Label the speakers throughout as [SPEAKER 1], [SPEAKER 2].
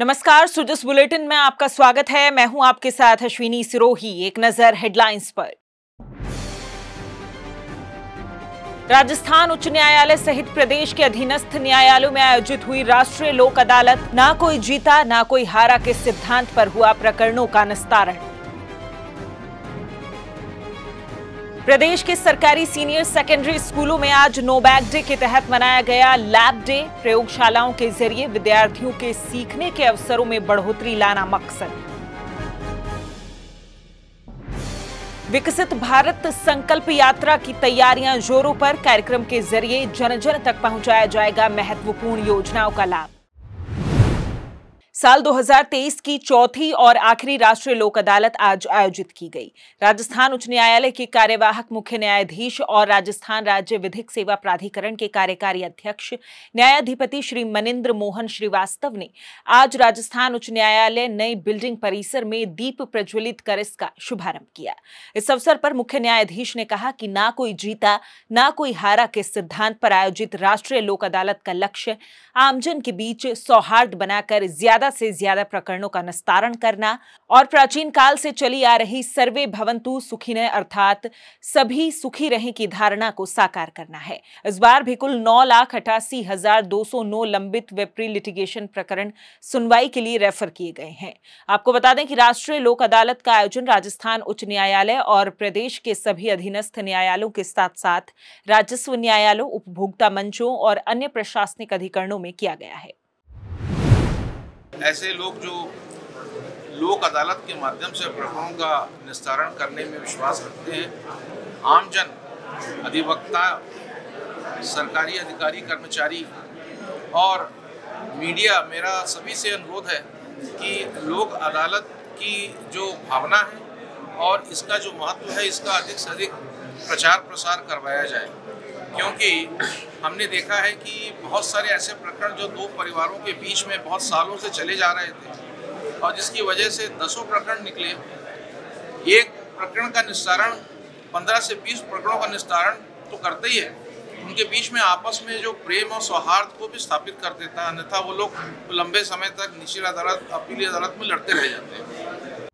[SPEAKER 1] नमस्कार सुजस बुलेटिन में आपका स्वागत है मैं हूं आपके साथ अश्विनी सिरोही एक नजर हेडलाइंस पर राजस्थान उच्च न्यायालय सहित प्रदेश के अधीनस्थ न्यायालयों में आयोजित हुई राष्ट्रीय लोक अदालत ना कोई जीता ना कोई हारा के सिद्धांत पर हुआ प्रकरणों का निस्तारण प्रदेश के सरकारी सीनियर सेकेंडरी स्कूलों में आज नो बैग डे के तहत मनाया गया लैब डे प्रयोगशालाओं के जरिए विद्यार्थियों के सीखने के अवसरों में बढ़ोतरी लाना मकसद विकसित भारत संकल्प यात्रा की तैयारियां जोरों पर कार्यक्रम के जरिए जन जन तक पहुंचाया जाएगा महत्वपूर्ण योजनाओं का लाभ साल 2023 की चौथी और आखिरी राष्ट्रीय लोक अदालत आज आयोजित की गई राजस्थान उच्च न्यायालय के कार्यवाहक मुख्य न्यायाधीश और राजस्थान राज्य विधिक सेवा प्राधिकरण के कार्यकारी अध्यक्ष न्यायाधिपति श्री मनिंद्र मोहन श्रीवास्तव ने आज राजस्थान उच्च न्यायालय नई बिल्डिंग परिसर में दीप प्रज्वलित कर इसका शुभारंभ किया इस अवसर पर मुख्य न्यायाधीश ने कहा कि ना कोई जीता ना कोई हारा के सिद्धांत पर आयोजित राष्ट्रीय लोक अदालत का लक्ष्य आमजन के बीच सौहार्द बनाकर ज्यादा ज्यादा से ज्यादा प्रकरणों का निस्तारण करना और प्राचीन काल से चली आ रही सर्वे भवंतु सुखी अर्थात सभी सुखी रहे की धारणा को साकार करना है इस बार भी कुल नौ लाख अठासी हजार दो सौ नौ लंबित वेप्री लिटिगेशन प्रकरण सुनवाई के लिए रेफर किए गए हैं आपको बता दें कि राष्ट्रीय लोक अदालत का आयोजन राजस्थान उच्च न्यायालय और प्रदेश के सभी अधीनस्थ न्यायालयों के साथ साथ राजस्व न्यायालयों उपभोक्ता मंचों और अन्य प्रशासनिक अधिकरणों में किया गया है
[SPEAKER 2] ऐसे लोग जो लोक अदालत के माध्यम से प्रकरणों का निस्तारण करने में विश्वास रखते हैं आमजन अधिवक्ता सरकारी अधिकारी कर्मचारी और मीडिया मेरा सभी से अनुरोध है कि लोक अदालत की जो भावना है और इसका जो महत्व है इसका अधिक से अधिक प्रचार प्रसार करवाया जाए क्योंकि हमने देखा है कि बहुत सारे ऐसे प्रकरण जो दो परिवारों के बीच में बहुत सालों से चले जा रहे थे और जिसकी वजह से दसों प्रकरण निकले एक प्रकरण का निस्तारण पंद्रह से बीस प्रकरणों का निस्तारण तो करते ही है उनके बीच में आपस में जो प्रेम और सौहार्द को भी स्थापित कर देता है अन्यथा वो लोग लंबे समय तक निचली अदालत अपीली अदालत में लड़ते रह जाते हैं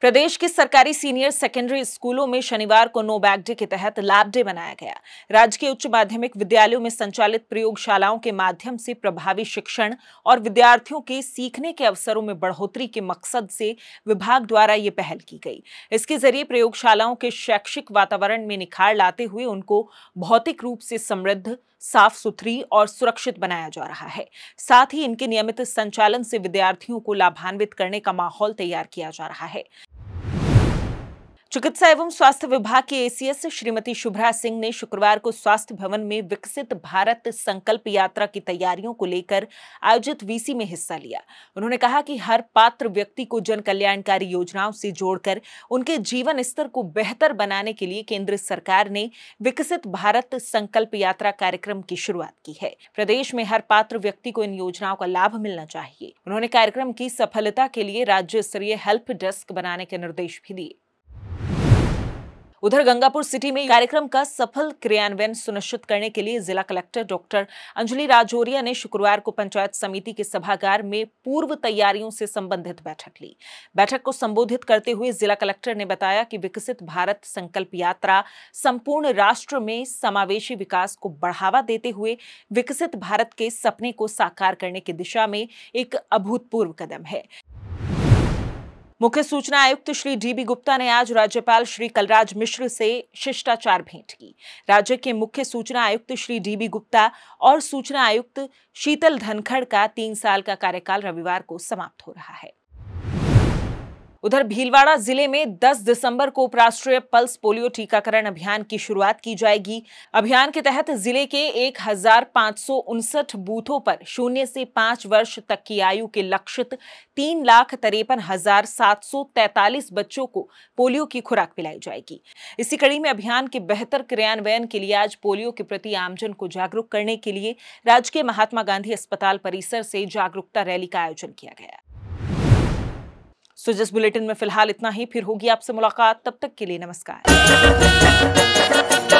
[SPEAKER 1] प्रदेश के सरकारी सीनियर सेकेंडरी स्कूलों में शनिवार को नो बैग डे के तहत लैब डे मनाया गया राज्य के उच्च माध्यमिक विद्यालयों में संचालित प्रयोगशालाओं के माध्यम से प्रभावी शिक्षण और विद्यार्थियों के सीखने के अवसरों में बढ़ोतरी के मकसद से विभाग द्वारा ये पहल की गई इसके जरिए प्रयोगशालाओं के शैक्षिक वातावरण में निखार लाते हुए उनको भौतिक रूप से समृद्ध साफ सुथरी और सुरक्षित बनाया जा रहा है साथ ही इनके नियमित संचालन से विद्यार्थियों को लाभान्वित करने का माहौल तैयार किया जा रहा है चिकित्सा एवं स्वास्थ्य विभाग के एसीएस श्रीमती शुभ्रा सिंह ने शुक्रवार को स्वास्थ्य भवन में विकसित भारत संकल्प यात्रा की तैयारियों को लेकर आयोजित वीसी में हिस्सा लिया उन्होंने कहा कि हर पात्र व्यक्ति को जन कल्याणकारी योजनाओं से जोड़कर उनके जीवन स्तर को बेहतर बनाने के लिए केंद्र सरकार ने विकसित भारत संकल्प यात्रा कार्यक्रम की शुरुआत की है प्रदेश में हर पात्र व्यक्ति को इन योजनाओं का लाभ मिलना चाहिए उन्होंने कार्यक्रम की सफलता के लिए राज्य स्तरीय हेल्प डेस्क बनाने के निर्देश भी दिए उधर गंगापुर सिटी में कार्यक्रम का सफल क्रियान्वयन सुनिश्चित करने के लिए जिला कलेक्टर डॉक्टर अंजलि राजौरिया ने शुक्रवार को पंचायत समिति के सभागार में पूर्व तैयारियों से संबंधित बैठक ली बैठक को संबोधित करते हुए जिला कलेक्टर ने बताया कि विकसित भारत संकल्प यात्रा संपूर्ण राष्ट्र में समावेशी विकास को बढ़ावा देते हुए विकसित भारत के सपने को साकार करने की दिशा में एक अभूतपूर्व कदम है मुख्य सूचना आयुक्त श्री डीबी गुप्ता ने आज राज्यपाल श्री कलराज मिश्र से शिष्टाचार भेंट की राज्य के मुख्य सूचना आयुक्त श्री डीबी गुप्ता और सूचना आयुक्त शीतल धनखड़ का तीन साल का कार्यकाल रविवार को समाप्त हो रहा है उधर भीलवाड़ा जिले में 10 दिसंबर को उपराष्ट्रीय पल्स पोलियो टीकाकरण अभियान की शुरुआत की जाएगी अभियान के तहत जिले के एक बूथों पर शून्य से पांच वर्ष तक की आयु के लक्षित तीन लाख तिरपन हजार सात सौ तैतालीस बच्चों को पोलियो की खुराक पिलाई जाएगी इसी कड़ी में अभियान के बेहतर क्रियान्वयन के लिए आज पोलियो के प्रति आमजन को जागरूक करने के लिए राजकीय महात्मा गांधी अस्पताल परिसर से जागरूकता रैली का आयोजन किया गया सो जिस बुलेटिन में फिलहाल इतना ही फिर होगी आपसे मुलाकात तब तक के लिए नमस्कार